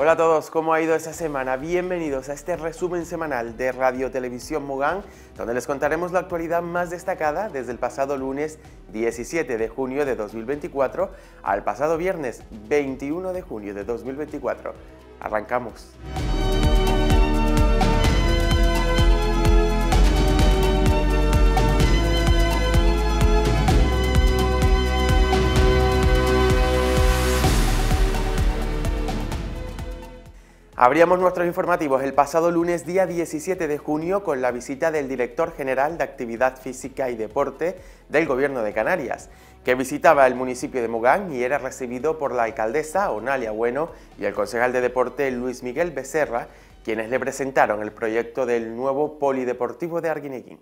Hola a todos, ¿cómo ha ido esta semana? Bienvenidos a este resumen semanal de Radio Televisión Mogán, donde les contaremos la actualidad más destacada desde el pasado lunes 17 de junio de 2024 al pasado viernes 21 de junio de 2024. Arrancamos. Abríamos nuestros informativos el pasado lunes día 17 de junio con la visita del director general de Actividad Física y Deporte del Gobierno de Canarias, que visitaba el municipio de Mogán y era recibido por la alcaldesa Onalia Bueno y el concejal de Deporte Luis Miguel Becerra, quienes le presentaron el proyecto del nuevo polideportivo de Arguineguín.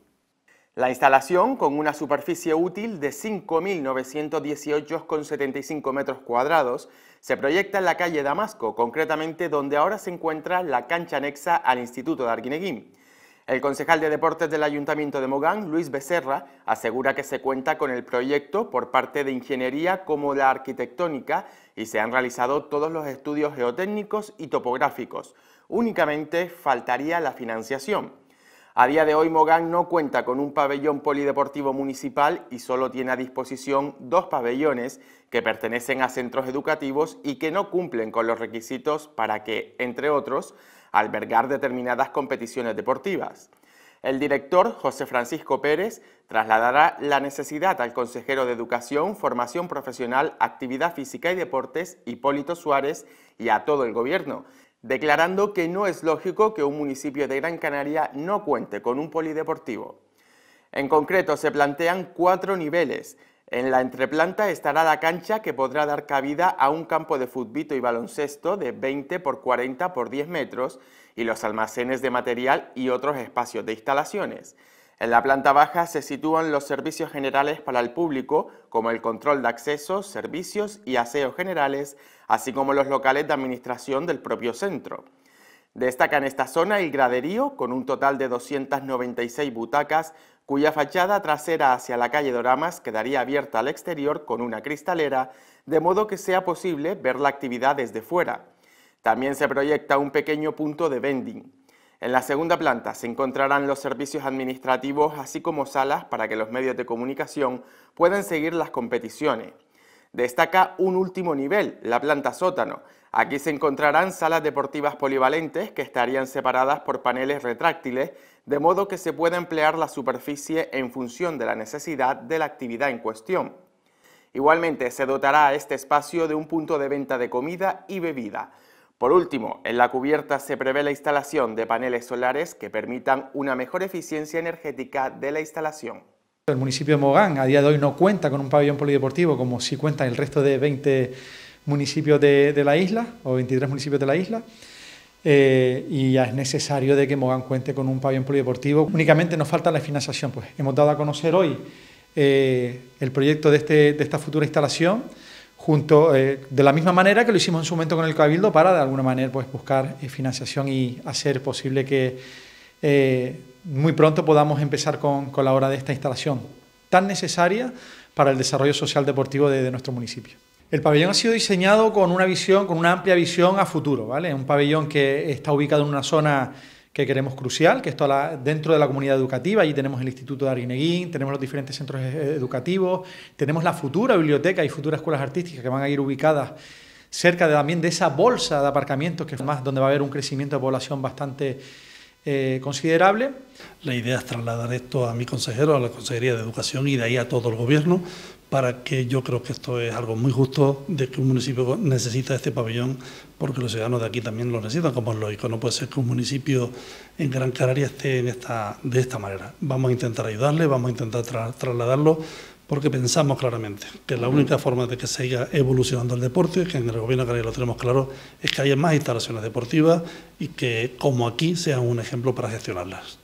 La instalación, con una superficie útil de 5.918,75 metros cuadrados, se proyecta en la calle Damasco, concretamente donde ahora se encuentra la cancha anexa al Instituto de Arguineguín. El concejal de deportes del Ayuntamiento de Mogán, Luis Becerra, asegura que se cuenta con el proyecto por parte de ingeniería como la arquitectónica y se han realizado todos los estudios geotécnicos y topográficos. Únicamente faltaría la financiación. A día de hoy Mogán no cuenta con un pabellón polideportivo municipal y solo tiene a disposición dos pabellones que pertenecen a centros educativos y que no cumplen con los requisitos para que, entre otros, albergar determinadas competiciones deportivas. El director, José Francisco Pérez, trasladará la necesidad al consejero de Educación, Formación Profesional, Actividad Física y Deportes, Hipólito Suárez, y a todo el gobierno, declarando que no es lógico que un municipio de Gran Canaria no cuente con un polideportivo. En concreto, se plantean cuatro niveles. En la entreplanta estará la cancha que podrá dar cabida a un campo de futbito y baloncesto de 20 por 40 por 10 metros y los almacenes de material y otros espacios de instalaciones. En la planta baja se sitúan los servicios generales para el público, como el control de accesos, servicios y aseos generales, así como los locales de administración del propio centro. Destaca en esta zona el graderío, con un total de 296 butacas, cuya fachada trasera hacia la calle Doramas quedaría abierta al exterior con una cristalera, de modo que sea posible ver la actividad desde fuera. También se proyecta un pequeño punto de vending. En la segunda planta se encontrarán los servicios administrativos así como salas para que los medios de comunicación puedan seguir las competiciones. Destaca un último nivel, la planta sótano. Aquí se encontrarán salas deportivas polivalentes que estarían separadas por paneles retráctiles, de modo que se pueda emplear la superficie en función de la necesidad de la actividad en cuestión. Igualmente, se dotará a este espacio de un punto de venta de comida y bebida. Por último, en la cubierta se prevé la instalación de paneles solares que permitan una mejor eficiencia energética de la instalación. El municipio de Mogán a día de hoy no cuenta con un pabellón polideportivo como si cuenta el resto de 20 municipios de, la isla o 23 municipios de la isla. y ya es necesario de que Mogán cuente con un pabellón polideportivo. Únicamente nos falta la financiación. Pues hemos dado a conocer hoy eh, el proyecto de, este, de esta futura instalación junto eh, de la misma manera que lo hicimos en su momento con el Cabildo para de alguna manera pues, buscar eh, financiación y hacer posible que eh, muy pronto podamos empezar con, la obra de esta instalación tan necesaria para el desarrollo social deportivo de, nuestro municipio. El pabellón ha sido diseñado con una visión, con una amplia visión a futuro, ¿vale? Un pabellón que está ubicado en una zona que queremos crucial, que esto dentro de la comunidad educativa, allí tenemos el Instituto de Arineguín... tenemos los diferentes centros e, e, educativos, tenemos la futura biblioteca y futuras escuelas artísticas que van a ir ubicadas cerca de, también de esa bolsa de aparcamientos, que es más donde va a haber un crecimiento de población bastante eh, considerable. La idea es trasladar esto a mi consejero, a la Consejería de Educación y de ahí a todo el Gobierno para que yo creo que esto es algo muy justo de que un municipio necesita este pabellón porque los ciudadanos de aquí también lo necesitan, como es lógico. No puede ser que un municipio en Gran Canaria esté de esta manera. Vamos a intentar ayudarle, vamos a intentar trasladarlo porque pensamos claramente que la única forma de que se siga evolucionando el deporte, que en el gobierno de Canarias lo tenemos claro, es que haya más instalaciones deportivas y que, como aquí, sean un ejemplo para gestionarlas.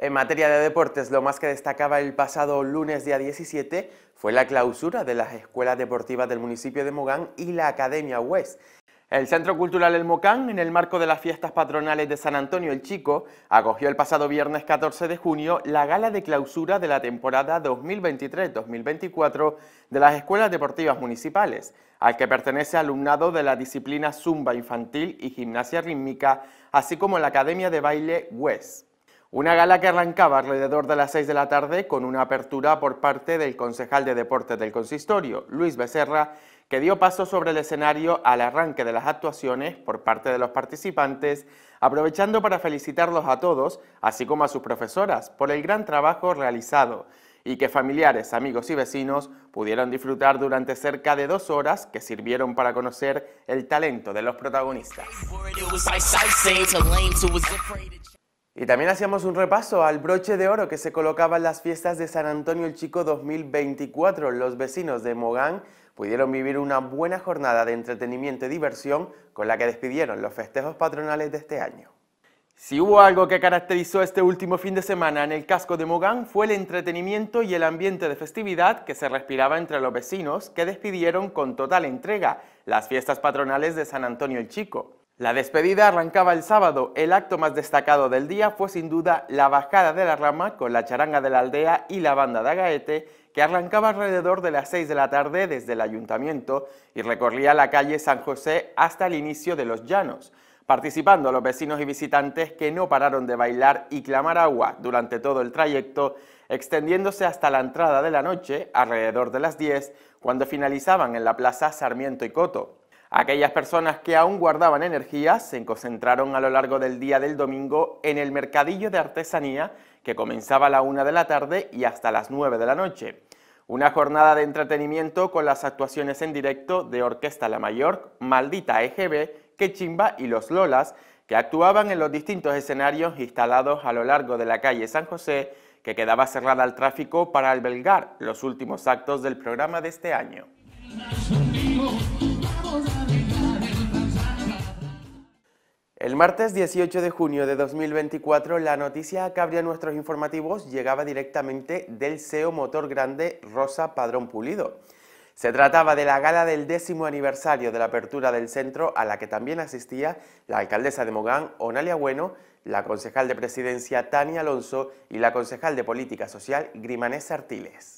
En materia de deportes, lo más que destacaba el pasado lunes día 17 fue la clausura de las escuelas deportivas del municipio de Mogán y la Academia West. El Centro Cultural El Mocán, en el marco de las fiestas patronales de San Antonio el Chico, acogió el pasado viernes 14 de junio la gala de clausura de la temporada 2023-2024 de las escuelas deportivas municipales, al que pertenece alumnado de la disciplina Zumba Infantil y Gimnasia Rítmica, así como la Academia de Baile West. Una gala que arrancaba alrededor de las 6 de la tarde con una apertura por parte del concejal de deportes del consistorio, Luis Becerra, que dio paso sobre el escenario al arranque de las actuaciones por parte de los participantes, aprovechando para felicitarlos a todos, así como a sus profesoras, por el gran trabajo realizado y que familiares, amigos y vecinos pudieron disfrutar durante cerca de dos horas que sirvieron para conocer el talento de los protagonistas. Y también hacíamos un repaso al broche de oro que se colocaba en las fiestas de San Antonio el Chico 2024. Los vecinos de Mogán pudieron vivir una buena jornada de entretenimiento y diversión con la que despidieron los festejos patronales de este año. Si hubo algo que caracterizó este último fin de semana en el casco de Mogán fue el entretenimiento y el ambiente de festividad que se respiraba entre los vecinos que despidieron con total entrega las fiestas patronales de San Antonio el Chico. La despedida arrancaba el sábado. El acto más destacado del día fue sin duda la bajada de la rama con la charanga de la aldea y la banda de Agaete, que arrancaba alrededor de las 6 de la tarde desde el ayuntamiento y recorría la calle San José hasta el inicio de los llanos, participando los vecinos y visitantes que no pararon de bailar y clamar agua durante todo el trayecto, extendiéndose hasta la entrada de la noche, alrededor de las 10, cuando finalizaban en la plaza Sarmiento y Coto. Aquellas personas que aún guardaban energía se concentraron a lo largo del día del domingo en el mercadillo de artesanía que comenzaba a la una de la tarde y hasta las 9 de la noche. Una jornada de entretenimiento con las actuaciones en directo de Orquesta La Mayor, Maldita EGB, Quechimba y Los Lolas, que actuaban en los distintos escenarios instalados a lo largo de la calle San José, que quedaba cerrada al tráfico para albergar los últimos actos del programa de este año. El martes 18 de junio de 2024, la noticia que abría nuestros informativos llegaba directamente del CEO Motor Grande Rosa Padrón Pulido. Se trataba de la gala del décimo aniversario de la apertura del centro a la que también asistía la alcaldesa de Mogán, Onalia Bueno, la concejal de presidencia Tania Alonso y la concejal de política social Grimanés Artiles.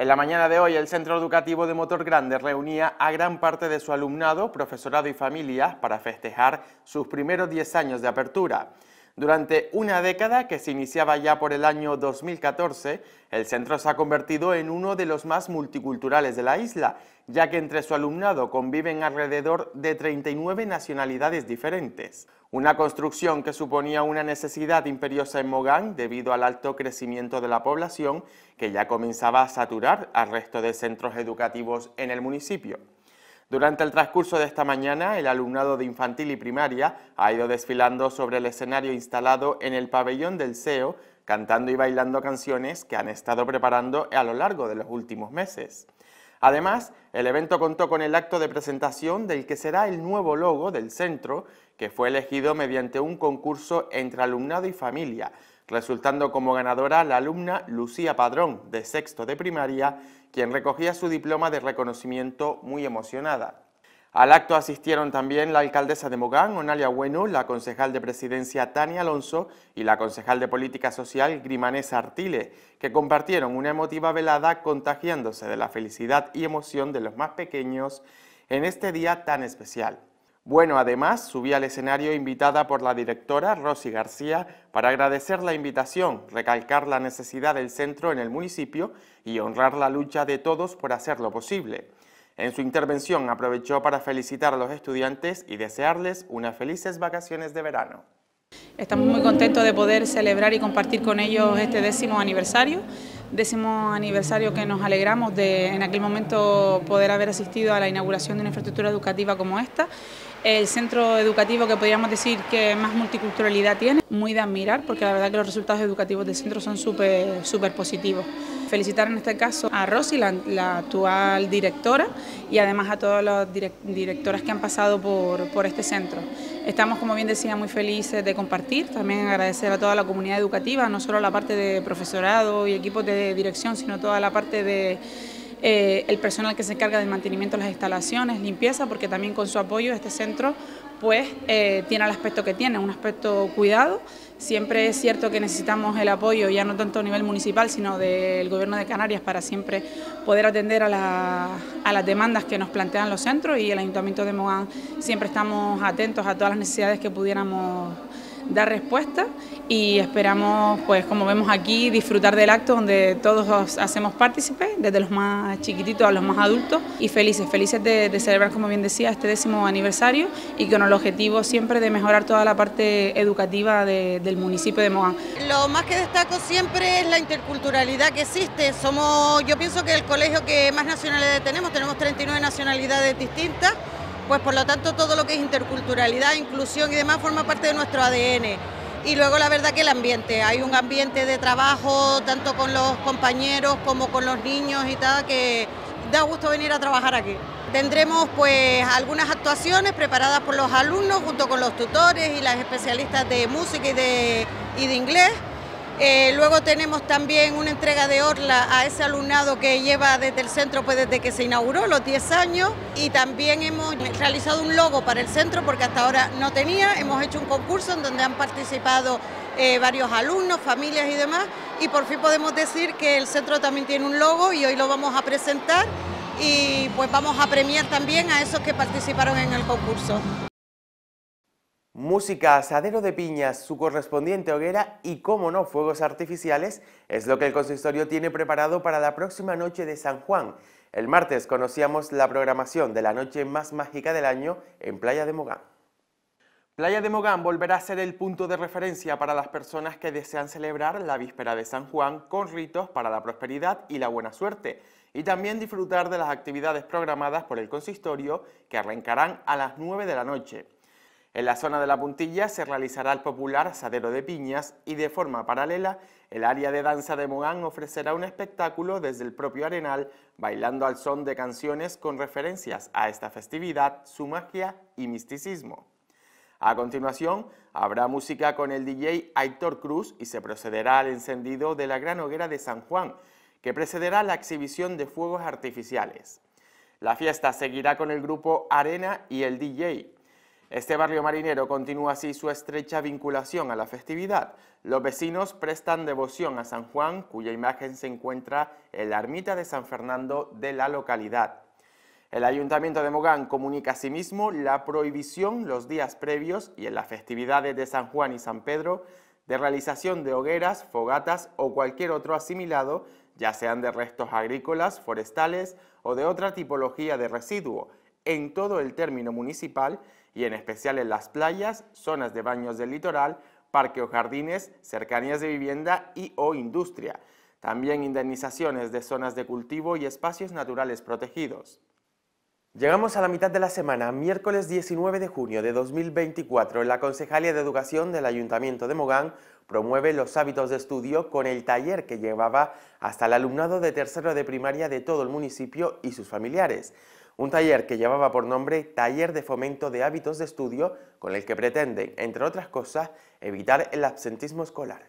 En la mañana de hoy, el Centro Educativo de Motor Grande reunía a gran parte de su alumnado, profesorado y familia para festejar sus primeros 10 años de apertura. Durante una década que se iniciaba ya por el año 2014, el centro se ha convertido en uno de los más multiculturales de la isla, ya que entre su alumnado conviven alrededor de 39 nacionalidades diferentes. Una construcción que suponía una necesidad imperiosa en Mogán debido al alto crecimiento de la población, que ya comenzaba a saturar al resto de centros educativos en el municipio. Durante el transcurso de esta mañana, el alumnado de infantil y primaria ha ido desfilando sobre el escenario instalado en el pabellón del CEO, cantando y bailando canciones que han estado preparando a lo largo de los últimos meses. Además, el evento contó con el acto de presentación del que será el nuevo logo del centro, que fue elegido mediante un concurso entre alumnado y familia, resultando como ganadora la alumna Lucía Padrón, de sexto de primaria, quien recogía su diploma de reconocimiento muy emocionada. Al acto asistieron también la alcaldesa de Mogán, Onalia Bueno, la concejal de presidencia Tania Alonso y la concejal de política social Grimanes Artile, que compartieron una emotiva velada contagiándose de la felicidad y emoción de los más pequeños en este día tan especial. Bueno, además, subí al escenario invitada por la directora Rosy García para agradecer la invitación, recalcar la necesidad del centro en el municipio y honrar la lucha de todos por hacerlo posible. En su intervención aprovechó para felicitar a los estudiantes y desearles unas felices vacaciones de verano. Estamos muy contentos de poder celebrar y compartir con ellos este décimo aniversario décimo aniversario que nos alegramos de en aquel momento poder haber asistido a la inauguración de una infraestructura educativa como esta. El centro educativo que podríamos decir que más multiculturalidad tiene, muy de admirar porque la verdad que los resultados educativos del centro son súper positivos felicitar en este caso a Rosy, la, actual directora, y además a todas las directoras que han pasado por, este centro. Estamos, como bien decía, muy felices de compartir, también agradecer a toda la comunidad educativa, no solo la parte de profesorado y equipos de dirección, sino toda la parte de... Eh, el personal que se encarga del mantenimiento de las instalaciones, limpieza, porque también con su apoyo este centro pues eh, tiene el aspecto que tiene, un aspecto cuidado, Siempre es cierto que necesitamos el apoyo, ya no tanto a nivel municipal, sino del Gobierno de Canarias, para siempre poder atender a, las demandas que nos plantean los centros y el Ayuntamiento de Mogán siempre estamos atentos a todas las necesidades que pudiéramos dar respuesta y esperamos, pues como vemos aquí, disfrutar del acto donde todos hacemos partícipes, desde los más chiquititos a los más adultos y felices, felices de, celebrar, como bien decía, este décimo aniversario y con el objetivo siempre de mejorar toda la parte educativa del municipio de Mogán. Lo más que destaco siempre es la interculturalidad que existe. Somos, yo pienso que el colegio que más nacionalidades tenemos, tenemos 39 nacionalidades distintas. Pues por lo tanto todo lo que es interculturalidad, inclusión y demás forma parte de nuestro ADN y luego la verdad que el ambiente, hay un ambiente de trabajo tanto con los compañeros como con los niños y tal que da gusto venir a trabajar aquí. Tendremos pues algunas actuaciones preparadas por los alumnos junto con los tutores y las especialistas de música y de, y de inglés. Eh, luego tenemos también una entrega de orla a ese alumnado que lleva desde el centro pues desde que se inauguró, los 10 años, y también hemos realizado un logo para el centro porque hasta ahora no tenía, hemos hecho un concurso en donde han participado eh, varios alumnos, familias y demás, y por fin podemos decir que el centro también tiene un logo y hoy lo vamos a presentar y pues vamos a premiar también a esos que participaron en el concurso. Música, asadero de piñas, su correspondiente hoguera y, cómo no, fuegos artificiales es lo que el consistorio tiene preparado para la próxima noche de San Juan. El martes conocíamos la programación de la noche más mágica del año en Playa de Mogán. Playa de Mogán volverá a ser el punto de referencia para las personas que desean celebrar la víspera de San Juan con ritos para la prosperidad y la buena suerte y también disfrutar de las actividades programadas por el consistorio que arrancarán a las 9 de la noche. En la zona de la puntilla se realizará el popular asadero de piñas y de forma paralela el área de danza de Mogán ofrecerá un espectáculo desde el propio arenal bailando al son de canciones con referencias a esta festividad, su magia y misticismo. A continuación habrá música con el DJ Aitor Cruz y se procederá al encendido de la gran hoguera de San Juan, que precederá la exhibición de fuegos artificiales. La fiesta seguirá con el grupo Arena y el DJ, este barrio marinero continúa así su estrecha vinculación a la festividad. Los vecinos prestan devoción a San Juan, cuya imagen se encuentra en la ermita de San Fernando de la localidad. El Ayuntamiento de Mogán comunica asimismo la prohibición los días previos y en las festividades de San Juan y San Pedro de realización de hogueras, fogatas o cualquier otro asimilado, ya sean de restos agrícolas, forestales o de otra tipología de residuo, en todo el término municipal y en especial en las playas, zonas de baños del litoral, parque o jardines, cercanías de vivienda y o industria. También indemnizaciones de zonas de cultivo y espacios naturales protegidos. Llegamos a la mitad de la semana, miércoles 19 de junio de 2024. La Concejalía de Educación del Ayuntamiento de Mogán promueve los hábitos de estudio con el taller que llevaba hasta el alumnado de tercero de primaria de todo el municipio y sus familiares. Un taller que llevaba por nombre Taller de Fomento de Hábitos de Estudio, con el que pretende, entre otras cosas, evitar el absentismo escolar.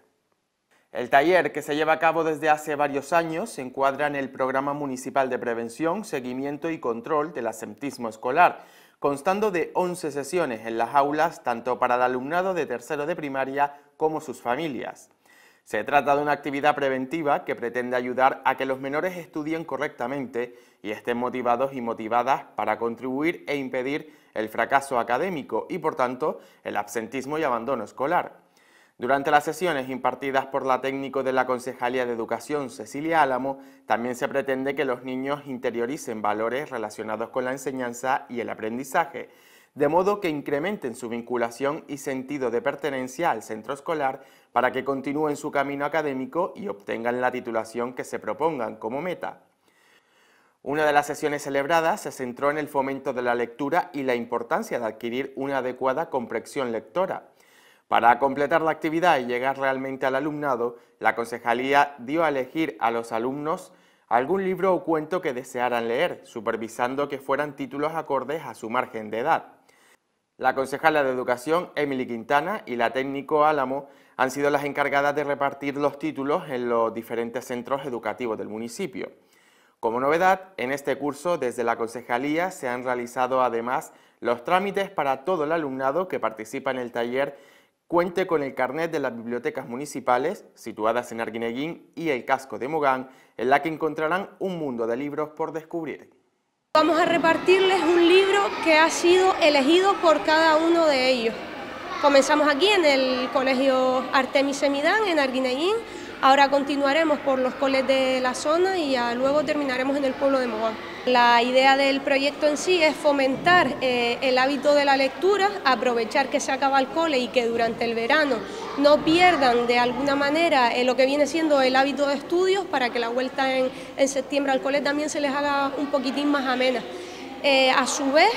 El taller, que se lleva a cabo desde hace varios años, se encuadra en el Programa Municipal de Prevención, Seguimiento y Control del Absentismo Escolar, constando de 11 sesiones en las aulas, tanto para el alumnado de tercero de primaria como sus familias. Se trata de una actividad preventiva que pretende ayudar a que los menores estudien correctamente y estén motivados y motivadas para contribuir e impedir el fracaso académico y, por tanto, el absentismo y abandono escolar. Durante las sesiones impartidas por la técnico de la Concejalía de Educación, Cecilia Álamo, también se pretende que los niños interioricen valores relacionados con la enseñanza y el aprendizaje de modo que incrementen su vinculación y sentido de pertenencia al centro escolar para que continúen su camino académico y obtengan la titulación que se propongan como meta. Una de las sesiones celebradas se centró en el fomento de la lectura y la importancia de adquirir una adecuada comprensión lectora. Para completar la actividad y llegar realmente al alumnado, la concejalía dio a elegir a los alumnos algún libro o cuento que desearan leer, supervisando que fueran títulos acordes a su margen de edad. La concejala de Educación, Emily Quintana, y la técnico Álamo han sido las encargadas de repartir los títulos en los diferentes centros educativos del municipio. Como novedad, en este curso desde la concejalía se han realizado además los trámites para todo el alumnado que participa en el taller cuente con el carnet de las bibliotecas municipales situadas en Arguineguín y el casco de Mogán, en la que encontrarán un mundo de libros por descubrir. Vamos a repartirles un libro que ha sido elegido por cada uno de ellos. Comenzamos aquí en el Colegio Artemis Semidán, en Arguineguín. Ahora continuaremos por los coles de la zona y luego terminaremos en el pueblo de Mogán. La idea del proyecto en sí es fomentar eh, el hábito de la lectura, aprovechar que se acaba el cole y que durante el verano no pierdan de alguna manera eh, lo que viene siendo el hábito de estudios para que la vuelta en, septiembre al cole también se les haga un poquitín más amena. Eh, a su vez,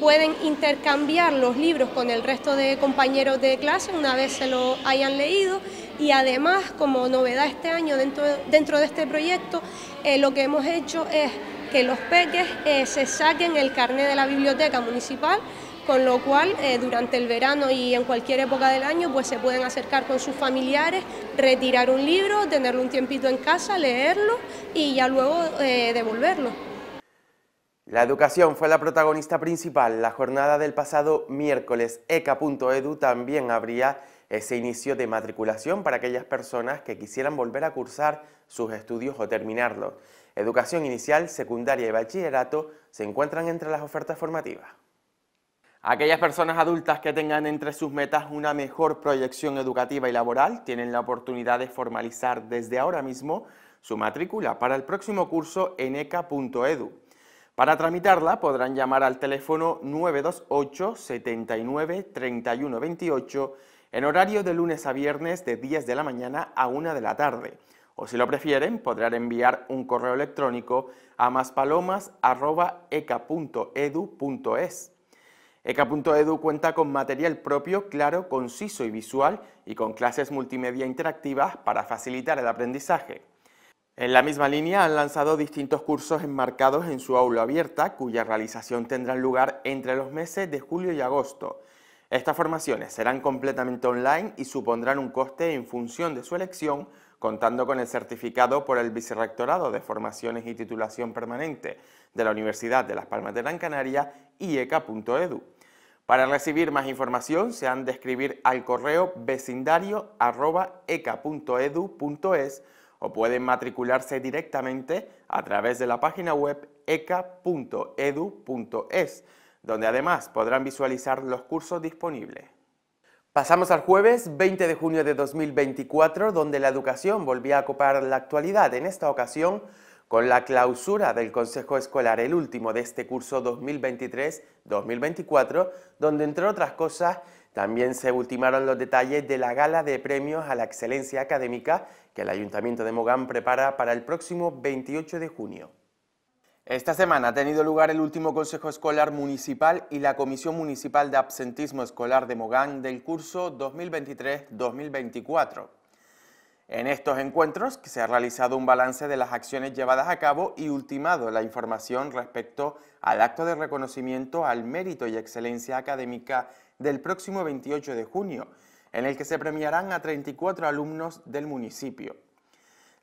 pueden intercambiar los libros con el resto de compañeros de clase una vez se los hayan leído y además como novedad este año dentro, dentro de este proyecto eh, lo que hemos hecho es que los peques eh, se saquen el carnet de la biblioteca municipal con lo cual eh, durante el verano y en cualquier época del año pues se pueden acercar con sus familiares, retirar un libro, tenerlo un tiempito en casa, leerlo y ya luego devolverlo. La educación fue la protagonista principal. La jornada del pasado miércoles, ECA.edu también habría ese inicio de matriculación para aquellas personas que quisieran volver a cursar sus estudios o terminarlos. Educación inicial, secundaria y bachillerato se encuentran entre las ofertas formativas. Aquellas personas adultas que tengan entre sus metas una mejor proyección educativa y laboral tienen la oportunidad de formalizar desde ahora mismo su matrícula para el próximo curso en eca.edu. Para tramitarla podrán llamar al teléfono 928 79 31 28 en horario de lunes a viernes de 10 de la mañana a 1 de la tarde. O si lo prefieren, podrán enviar un correo electrónico a maspalomas.eca.edu.es. ECA.edu cuenta con material propio, claro, conciso y visual y con clases multimedia interactivas para facilitar el aprendizaje. En la misma línea han lanzado distintos cursos enmarcados en su aula abierta, cuya realización tendrá lugar entre los meses de julio y agosto. Estas formaciones serán completamente online y supondrán un coste en función de su elección, contando con el certificado por el Vicerrectorado de Formaciones y Titulación Permanente de la Universidad de Las Palmas de Gran Canaria, ECA.edu. Para recibir más información se han de escribir al correo vecindario.eca.edu.es o pueden matricularse directamente a través de la página web eca.edu.es donde además podrán visualizar los cursos disponibles. Pasamos al jueves 20 de junio de 2024, donde la educación volvía a ocupar la actualidad, en esta ocasión con la clausura del Consejo Escolar, el último de este curso 2023-2024, donde entre otras cosas también se ultimaron los detalles de la gala de premios a la excelencia académica que el Ayuntamiento de Mogán prepara para el próximo 28 de junio. Esta semana ha tenido lugar el último Consejo Escolar Municipal y la Comisión Municipal de Absentismo Escolar de Mogán del curso 2023-2024. En estos encuentros se ha realizado un balance de las acciones llevadas a cabo y ultimado la información respecto al acto de reconocimiento al mérito y excelencia académica del próximo 28 de junio, en el que se premiarán a 34 alumnos del municipio.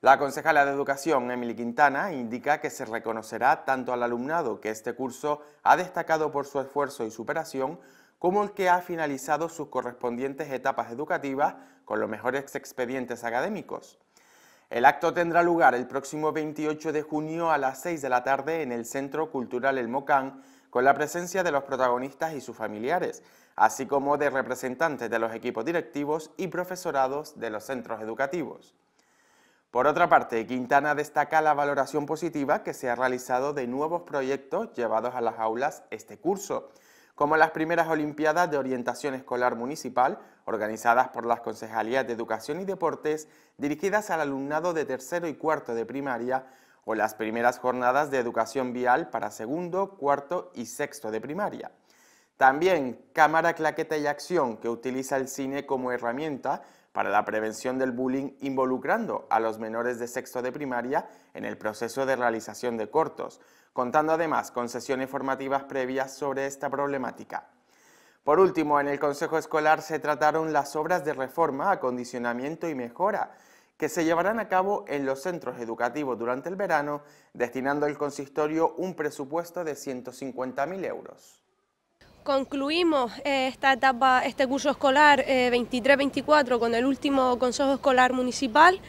La concejala de Educación, Emily Quintana, indica que se reconocerá tanto al alumnado que este curso ha destacado por su esfuerzo y superación, como el que ha finalizado sus correspondientes etapas educativas con los mejores expedientes académicos. El acto tendrá lugar el próximo 28 de junio a las 6 de la tarde en el Centro Cultural El Mocán, con la presencia de los protagonistas y sus familiares, así como de representantes de los equipos directivos y profesorados de los centros educativos. Por otra parte, Quintana destaca la valoración positiva que se ha realizado de nuevos proyectos llevados a las aulas este curso, como las primeras Olimpiadas de Orientación Escolar Municipal, organizadas por las Concejalías de Educación y Deportes, dirigidas al alumnado de tercero y cuarto de primaria, o las primeras jornadas de educación vial para segundo, cuarto y sexto de primaria. También Cámara Claqueta y Acción, que utiliza el cine como herramienta para la prevención del bullying involucrando a los menores de sexto de primaria en el proceso de realización de cortos, contando además con sesiones formativas previas sobre esta problemática. Por último, en el Consejo Escolar se trataron las obras de reforma, acondicionamiento y mejora que se llevarán a cabo en los centros educativos durante el verano, destinando al consistorio un presupuesto de 150.000 euros. Concluimos eh, esta etapa, este curso escolar 23-24 eh, con el último Consejo Escolar Municipal.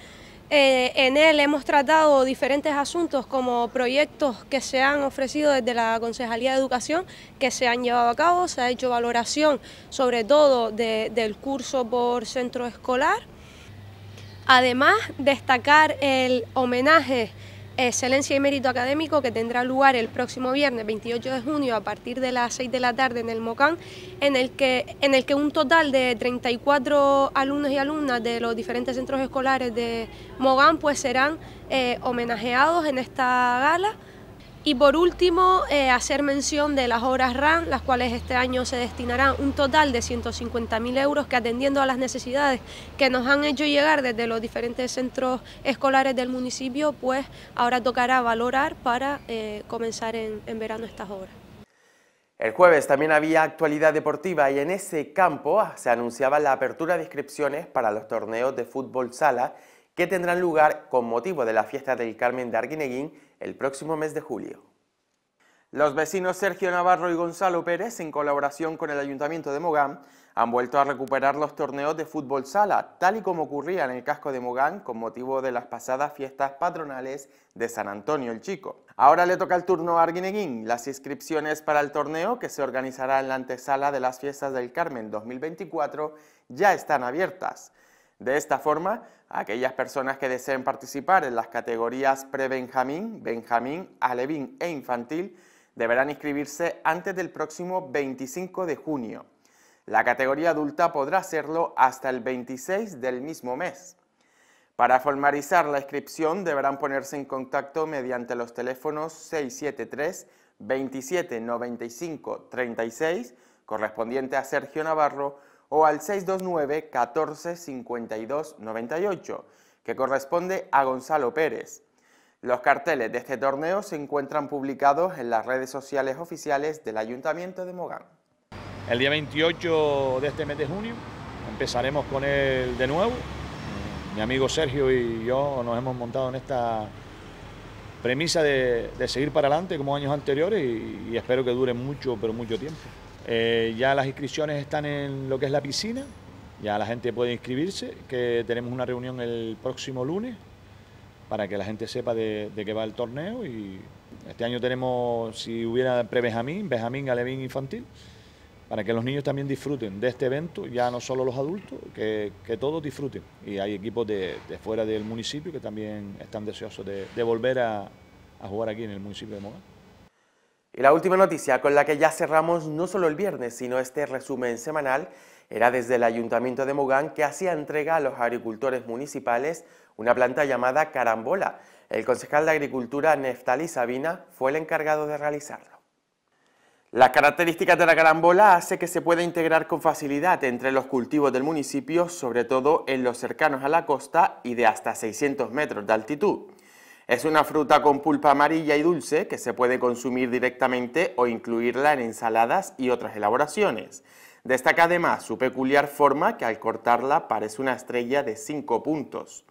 Eh, en él hemos tratado diferentes asuntos como proyectos que se han ofrecido desde la Concejalía de Educación, que se han llevado a cabo, se ha hecho valoración sobre todo del curso por centro escolar. Además, destacar el homenaje Excelencia y Mérito Académico que tendrá lugar el próximo viernes 28 de junio a partir de las 6 de la tarde en el MOCAN, en el que, en el que un total de 34 alumnos y alumnas de los diferentes centros escolares de Mogán pues serán eh, homenajeados en esta gala. Y por último, eh, hacer mención de las obras RAM, las cuales este año se destinarán un total de 150.000 euros que atendiendo a las necesidades que nos han hecho llegar desde los diferentes centros escolares del municipio, pues ahora tocará valorar para eh, comenzar en, en verano estas obras. El jueves también había actualidad deportiva y en ese campo ah, se anunciaba la apertura de inscripciones para los torneos de fútbol sala que tendrán lugar con motivo de la fiesta del Carmen de Arguineguín el próximo mes de julio. Los vecinos Sergio Navarro y Gonzalo Pérez, en colaboración con el Ayuntamiento de Mogán, han vuelto a recuperar los torneos de fútbol sala, tal y como ocurría en el casco de Mogán con motivo de las pasadas fiestas patronales de San Antonio el Chico. Ahora le toca el turno a Arguineguín. Las inscripciones para el torneo, que se organizará en la antesala de las fiestas del Carmen 2024, ya están abiertas. De esta forma, aquellas personas que deseen participar en las categorías pre-Benjamín, Benjamín, Alevín e Infantil deberán inscribirse antes del próximo 25 de junio. La categoría adulta podrá hacerlo hasta el 26 del mismo mes. Para formalizar la inscripción deberán ponerse en contacto mediante los teléfonos 673 27 36 correspondiente a Sergio Navarro o al 629 14 52 98, que corresponde a Gonzalo Pérez. Los carteles de este torneo se encuentran publicados en las redes sociales oficiales del Ayuntamiento de Mogán. El día 28 de este mes de junio empezaremos con él de nuevo. Mi amigo Sergio y yo nos hemos montado en esta premisa de, seguir para adelante como años anteriores y espero que dure mucho, pero mucho tiempo. Eh, ya las inscripciones están en lo que es la piscina, ya la gente puede inscribirse, que tenemos una reunión el próximo lunes para que la gente sepa de, qué va el torneo y este año tenemos, si hubiera pre bejamín Benjamín, Alevin, infantil, para que los niños también disfruten de este evento, ya no solo los adultos, que, todos disfruten. Y hay equipos de, fuera del municipio que también están deseosos de, volver a, jugar aquí en el municipio de Mogán. Y la última noticia con la que ya cerramos no solo el viernes, sino este resumen semanal, era desde el Ayuntamiento de Mugán que hacía entrega a los agricultores municipales una planta llamada Carambola. El concejal de Agricultura Neftali Sabina fue el encargado de realizarlo. Las características de la carambola hace que se pueda integrar con facilidad entre los cultivos del municipio, sobre todo en los cercanos a la costa y de hasta 600 metros de altitud. Es una fruta con pulpa amarilla y dulce que se puede consumir directamente o incluirla en ensaladas y otras elaboraciones. Destaca además su peculiar forma que al cortarla parece una estrella de cinco puntos.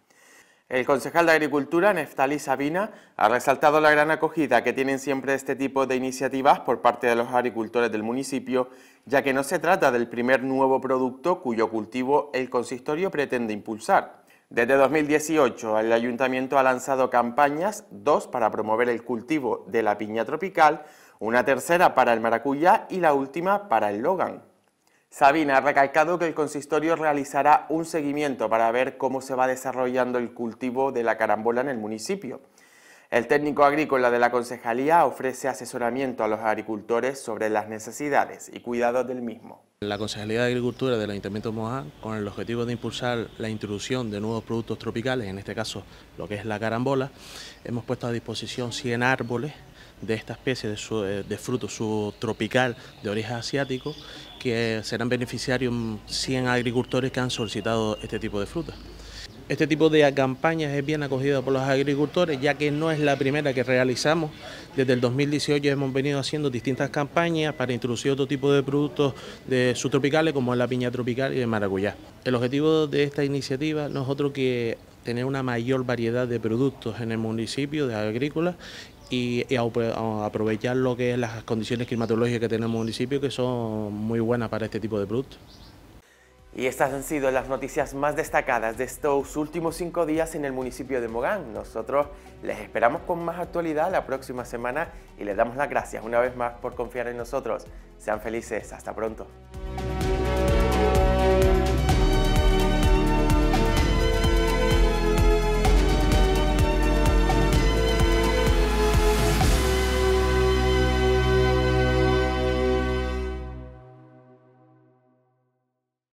El concejal de Agricultura, Neftali Sabina, ha resaltado la gran acogida que tienen siempre este tipo de iniciativas por parte de los agricultores del municipio, ya que no se trata del primer nuevo producto cuyo cultivo el consistorio pretende impulsar. Desde 2018 el ayuntamiento ha lanzado campañas, dos para promover el cultivo de la piña tropical, una tercera para el maracuyá y la última para el Logan. Sabina ha recalcado que el consistorio realizará un seguimiento para ver cómo se va desarrollando el cultivo de la carambola en el municipio. El técnico agrícola de la concejalía ofrece asesoramiento a los agricultores sobre las necesidades y cuidados del mismo. La Concejalía de Agricultura del Ayuntamiento de con el objetivo de impulsar la introducción de nuevos productos tropicales, en este caso lo que es la carambola, hemos puesto a disposición 100 árboles de esta especie eh, de, fruto subtropical de origen asiático, que serán beneficiarios 100 agricultores que han solicitado este tipo de fruta. Este tipo de campañas es bien acogida por los agricultores, ya que no es la primera que realizamos. Desde el 2018 hemos venido haciendo distintas campañas para introducir otro tipo de productos de subtropicales, como es la piña tropical y el maracuyá. El objetivo de esta iniciativa no es otro que tener una mayor variedad de productos en el municipio de agrícola y, aprovechar lo que es las condiciones climatológicas que tiene el municipio, que son muy buenas para este tipo de productos. Y estas han sido las noticias más destacadas de estos últimos cinco días en el municipio de Mogán. Nosotros les esperamos con más actualidad la próxima semana y les damos las gracias una vez más por confiar en nosotros. Sean felices, hasta pronto.